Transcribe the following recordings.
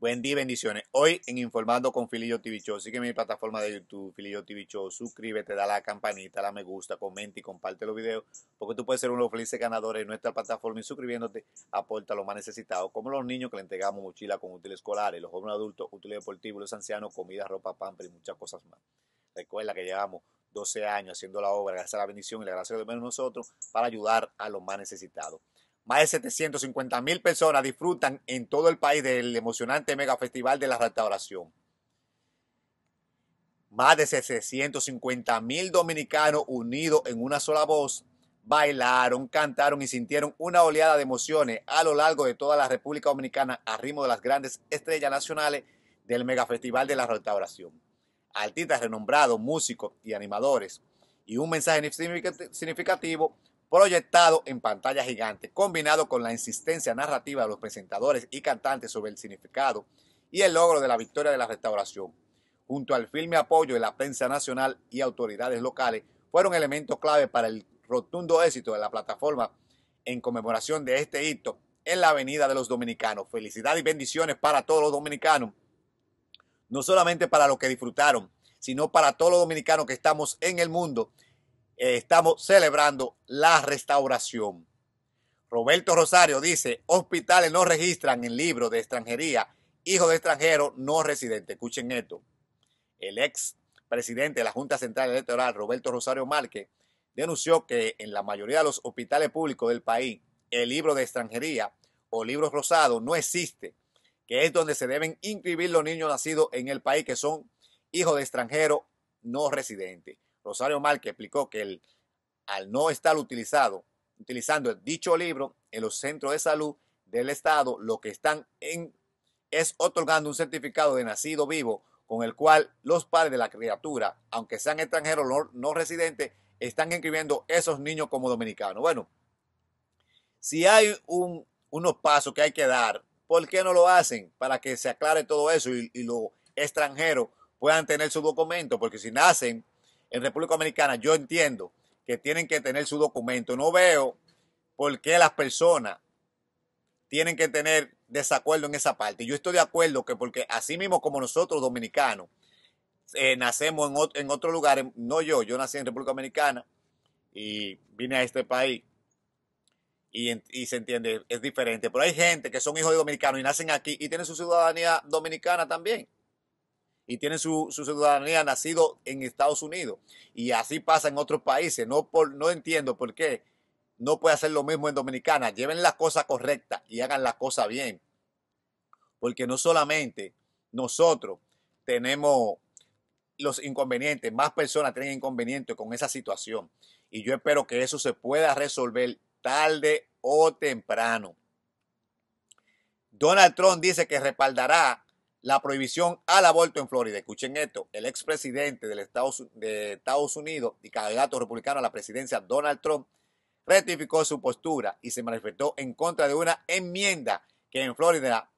Buen día y bendiciones. Hoy en Informando con Filillo TV Show. Sígueme mi plataforma de YouTube, Filillo TV Show. Suscríbete, da la campanita, la me gusta, comenta y comparte los videos. Porque tú puedes ser uno de los felices ganadores en nuestra plataforma y suscribiéndote aporta los más necesitados, Como los niños que le entregamos mochila con útiles escolares, los jóvenes adultos, útiles deportivos, los ancianos, comida, ropa, pamper y muchas cosas más. Recuerda que llevamos 12 años haciendo la obra, gracias a la bendición y la gracia de Dios nosotros, para ayudar a los más necesitados. Más de 750 mil personas disfrutan en todo el país del emocionante mega festival de la restauración. Más de 650 mil dominicanos unidos en una sola voz bailaron, cantaron y sintieron una oleada de emociones a lo largo de toda la República Dominicana a ritmo de las grandes estrellas nacionales del mega festival de la restauración. Artistas renombrados, músicos y animadores y un mensaje significativo proyectado en pantalla gigante, combinado con la insistencia narrativa de los presentadores y cantantes sobre el significado y el logro de la victoria de la restauración, junto al firme apoyo de la prensa nacional y autoridades locales, fueron elementos clave para el rotundo éxito de la plataforma en conmemoración de este hito en la Avenida de los Dominicanos. Felicidades y bendiciones para todos los dominicanos, no solamente para los que disfrutaron, sino para todos los dominicanos que estamos en el mundo eh, estamos celebrando la restauración. Roberto Rosario dice, hospitales no registran en libro de extranjería, hijo de extranjero no residente. Escuchen esto. El ex presidente de la Junta Central Electoral, Roberto Rosario Márquez, denunció que en la mayoría de los hospitales públicos del país, el libro de extranjería o libros rosados no existe, que es donde se deben inscribir los niños nacidos en el país que son hijos de extranjero no residente. Rosario que explicó que el, al no estar utilizado, utilizando dicho libro en los centros de salud del Estado, lo que están en, es otorgando un certificado de nacido vivo con el cual los padres de la criatura, aunque sean extranjeros no, no residentes, están inscribiendo esos niños como dominicanos. Bueno, si hay unos pasos que hay que dar, ¿por qué no lo hacen? Para que se aclare todo eso y, y los extranjeros puedan tener su documento, porque si nacen en República Dominicana, yo entiendo que tienen que tener su documento. No veo por qué las personas tienen que tener desacuerdo en esa parte. Yo estoy de acuerdo que porque así mismo como nosotros dominicanos eh, nacemos en otro, lugares, lugar, no yo, yo nací en República Dominicana y vine a este país y, se entiende, es diferente. Pero hay gente que son hijos de dominicanos y nacen aquí y tienen su ciudadanía dominicana también y tienen su, ciudadanía nacido en Estados Unidos. Y así pasa en otros países. No, no entiendo por qué no puede hacer lo mismo en Dominicana. Lleven las cosas correctas y hagan las cosas bien. Porque no solamente nosotros tenemos los inconvenientes, más personas tienen inconvenientes con esa situación. Y yo espero que eso se pueda resolver tarde o temprano. Donald Trump dice que respaldará la prohibición al aborto en Florida. Escuchen esto, el expresidente de Estados, de Estados Unidos y candidato republicano a la presidencia, Donald Trump, rectificó su postura y se manifestó en contra de una enmienda que en Florida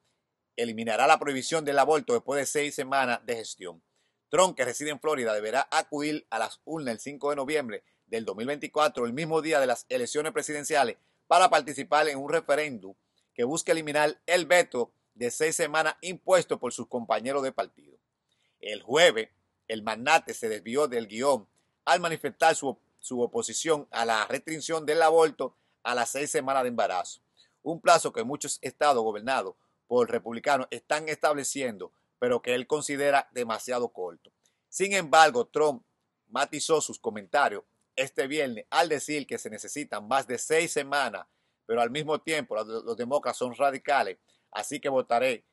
eliminará la prohibición del aborto después de seis semanas de gestión. Trump, que reside en Florida, deberá acudir a las urnas el 5 de noviembre del 2024, el mismo día de las elecciones presidenciales, para participar en un referéndum que busque eliminar el veto de seis semanas impuesto por sus compañeros de partido. El jueves, el magnate se desvió del guión al manifestar su, su oposición a la restricción del aborto a las seis semanas de embarazo, un plazo que muchos estados gobernados por republicanos están estableciendo, pero que él considera demasiado corto. Sin embargo, Trump matizó sus comentarios este viernes al decir que se necesitan más de seis semanas, pero al mismo tiempo los demócratas son radicales Así que votaré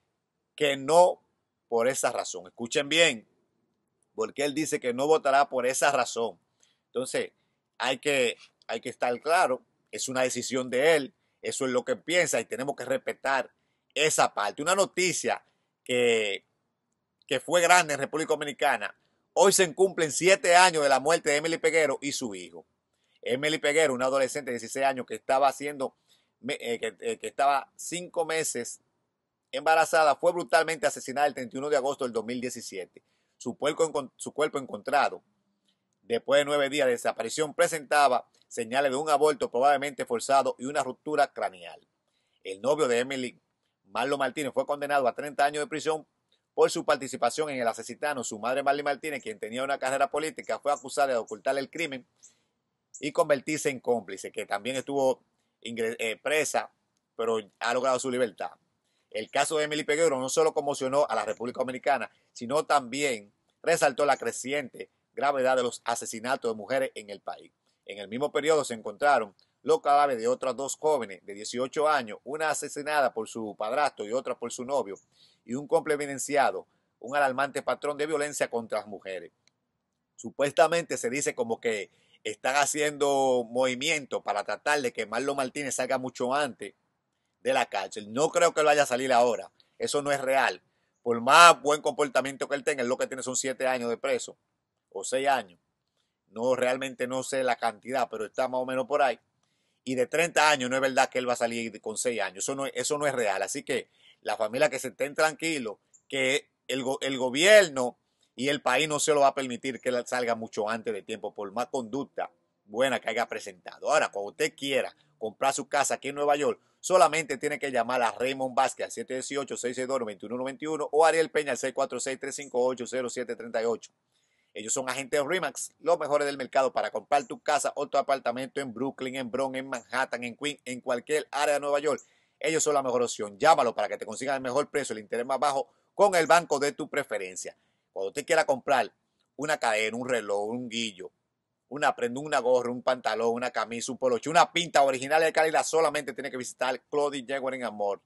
que no por esa razón. Escuchen bien, porque él dice que no votará por esa razón. Entonces, hay que, hay que estar claro, es una decisión de él, eso es lo que piensa y tenemos que respetar esa parte. Una noticia que, que fue grande en República Dominicana. Hoy se cumplen siete años de la muerte de Emily Peguero y su hijo. Emily Peguero, una adolescente de 16 años que estaba haciendo, eh, eh, que, estaba cinco meses embarazada fue brutalmente asesinada el 31 de agosto del 2017. Su cuerpo, encontrado, después de nueve días de desaparición, presentaba señales de un aborto probablemente forzado y una ruptura craneal. El novio de Emily, Marlo Martínez, fue condenado a 30 años de prisión por su participación en el asesinato. Su madre, Marlene Martínez, quien tenía una carrera política, fue acusada de ocultar el crimen y convertirse en cómplice, que también estuvo eh, presa, pero ha logrado su libertad. El caso de Emily Peguero no solo conmocionó a la República Dominicana, sino también resaltó la creciente gravedad de los asesinatos de mujeres en el país. En el mismo periodo se encontraron los cadáveres de otras dos jóvenes de 18 años, una asesinada por su padrastro y otra por su novio, y un complemenciado, un alarmante patrón de violencia contra las mujeres. Supuestamente se dice como que están haciendo movimiento para tratar de que Marlon Martínez salga mucho antes de la cárcel. No creo que él vaya a salir ahora. Eso no es real. Por más buen comportamiento que él tenga, lo que tiene son siete años de preso o seis años. No, realmente no sé la cantidad, pero está más o menos por ahí. Y de 30 años no es verdad que él va a salir con seis años. Eso no, eso no es real. Así que la familia que se estén tranquilos, que el, el gobierno y el país no se lo va a permitir que él salga mucho antes de tiempo por más conducta buena que haya presentado. Ahora, cuando usted quiera comprar su casa aquí en Nueva York, solamente tiene que llamar a Raymond Vázquez al 718-662-9191 o Ariel Peña al 646-358-0738. Ellos son agentes de REMAX, los mejores del mercado para comprar tu casa o tu apartamento en Brooklyn, en Bronx, en Manhattan, en Queens, en cualquier área de Nueva York. Ellos son la mejor opción. Llámalo para que te consigan el mejor precio, el interés más bajo con el banco de tu preferencia. Cuando usted quiera comprar una cadena, un reloj, un guillo, una prenda, una gorra, un pantalón, una camisa, un poloche, una pinta original de Calidad, solamente tiene que visitar Claudie Jaguar Amor,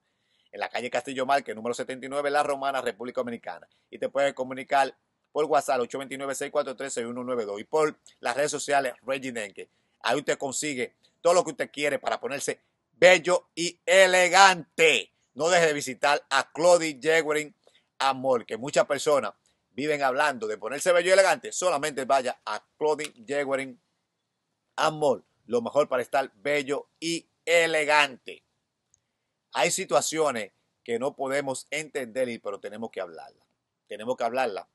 en la calle Castillo que número 79, La Romana, República Dominicana. Y te puedes comunicar por WhatsApp 829-643-6192 y por las redes sociales Reggie Ahí usted consigue todo lo que usted quiere para ponerse bello y elegante. No deje de visitar a Claudie Jaguarin Amor, que muchas personas viven hablando de ponerse bello y elegante, solamente vaya a Clothing Jaguaring Amol, lo mejor para estar bello y elegante. Hay situaciones que no podemos entender, y pero tenemos que hablarla. Tenemos que hablarla.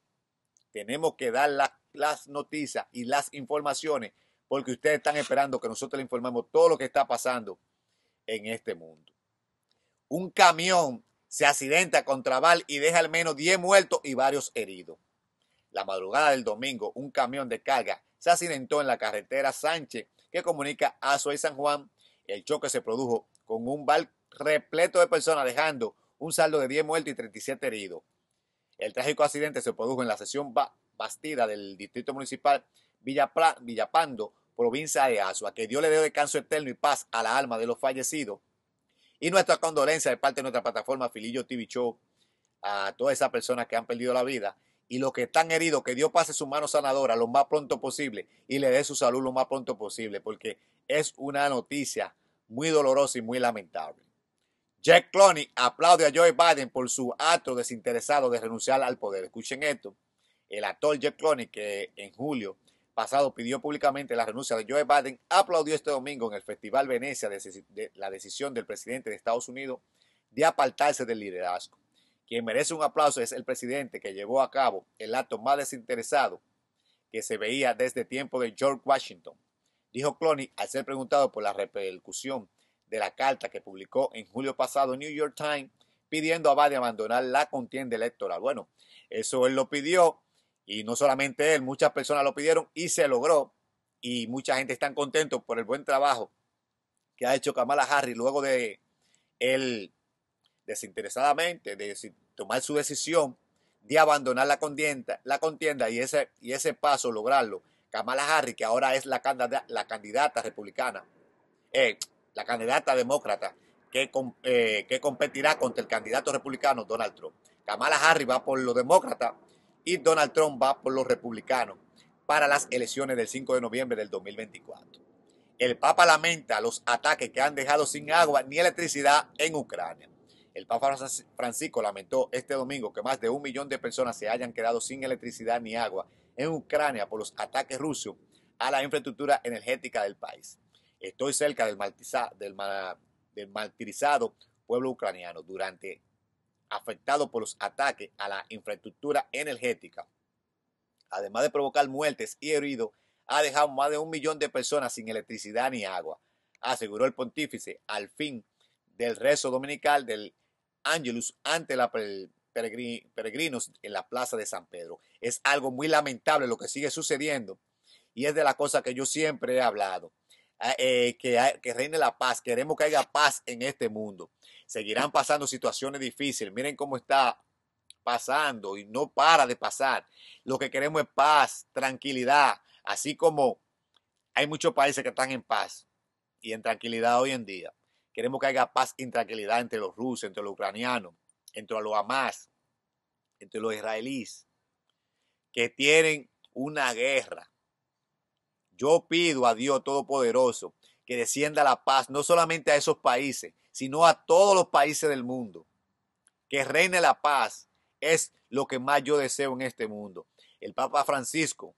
Tenemos que dar las noticias y las informaciones, porque ustedes están esperando que nosotros les informemos todo lo que está pasando en este mundo. Un camión se accidenta contra Trabal y deja al menos 10 muertos y varios heridos. La madrugada del domingo, un camión de carga se accidentó en la carretera Sánchez que comunica Azua y San Juan. El choque se produjo con un bal repleto de personas, dejando un saldo de 10 muertos y 37 heridos. El trágico accidente se produjo en la sesión bastida del Distrito Municipal Villapando, provincia de Azua, que Dios le dé descanso eterno y paz a la alma de los fallecidos y nuestra condolencia de parte de nuestra plataforma Filillo TV Show a todas esas personas que han perdido la vida y los que están heridos, que Dios pase su mano sanadora lo más pronto posible y le dé su salud lo más pronto posible, porque es una noticia muy dolorosa y muy lamentable. Jack Cloney aplaude a Joe Biden por su acto desinteresado de renunciar al poder. Escuchen esto. El actor Jack Cloney, que en julio pasado pidió públicamente la renuncia de Joe Biden, aplaudió este domingo en el Festival Venecia la decisión del presidente de Estados Unidos de apartarse del liderazgo. Quien merece un aplauso es el presidente que llevó a cabo el acto más desinteresado que se veía desde tiempo de George Washington, dijo Cloney al ser preguntado por la repercusión de la carta que publicó en julio pasado New York Times pidiendo a Biden abandonar la contienda electoral. Bueno, eso él lo pidió, y no solamente él, muchas personas lo pidieron y se logró. Y mucha gente está contento por el buen trabajo que ha hecho Kamala Harris luego de él desinteresadamente de tomar su decisión de abandonar la contienda, la contienda y, ese, y ese paso lograrlo. Kamala Harris, que ahora es la candidata, la candidata republicana, eh, la candidata demócrata, que, eh, que competirá contra el candidato republicano Donald Trump. Kamala Harris va por lo demócrata y Donald Trump va por los republicanos para las elecciones del 5 de noviembre del 2024. El Papa lamenta los ataques que han dejado sin agua ni electricidad en Ucrania. El Papa Francisco lamentó este domingo que más de un millón de personas se hayan quedado sin electricidad ni agua en Ucrania por los ataques rusos a la infraestructura energética del país. Estoy cerca del, martirizado, del pueblo ucraniano durante afectado por los ataques a la infraestructura energética, además de provocar muertes y heridos, ha dejado más de un millón de personas sin electricidad ni agua, aseguró el pontífice al fin del rezo dominical del Angelus ante los peregrinos en la plaza de San Pedro. Es algo muy lamentable lo que sigue sucediendo y es de la cosa que yo siempre he hablado. Eh, que, que reine la paz, queremos que haya paz en este mundo. Seguirán pasando situaciones difíciles, miren cómo está pasando y no para de pasar. Lo que queremos es paz, tranquilidad, así como hay muchos países que están en paz y en tranquilidad hoy en día. Queremos que haya paz y tranquilidad entre los rusos, entre los ucranianos, entre los Hamas, entre los israelíes, que tienen una guerra yo pido a Dios Todopoderoso que descienda la paz no solamente a esos países, sino a todos los países del mundo. Que reine la paz es lo que más yo deseo en este mundo. El Papa Francisco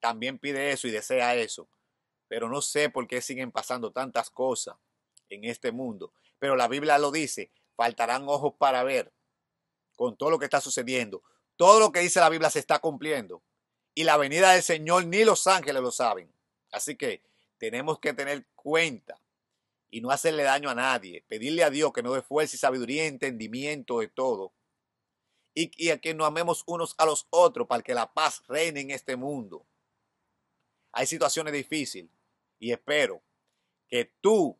también pide eso y desea eso, pero no sé por qué siguen pasando tantas cosas en este mundo. Pero la Biblia lo dice, faltarán ojos para ver con todo lo que está sucediendo. Todo lo que dice la Biblia se está cumpliendo y la venida del Señor ni los ángeles lo saben. Así que tenemos que tener cuenta y no hacerle daño a nadie. Pedirle a Dios que nos dé fuerza y sabiduría y entendimiento de todo. Y, y, a que nos amemos unos a los otros para que la paz reine en este mundo. Hay situaciones difíciles y espero que tú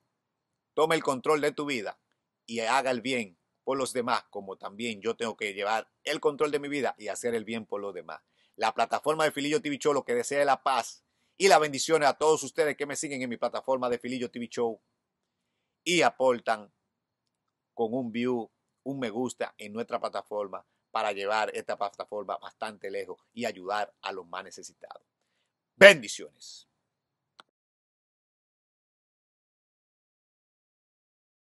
tome el control de tu vida y haga el bien por los demás, como también yo tengo que llevar el control de mi vida y hacer el bien por los demás la plataforma de Filillo TV Show, lo que desea la paz y las bendiciones a todos ustedes que me siguen en mi plataforma de Filillo TV Show y aportan con un view, un me gusta en nuestra plataforma para llevar esta plataforma bastante lejos y ayudar a los más necesitados. Bendiciones.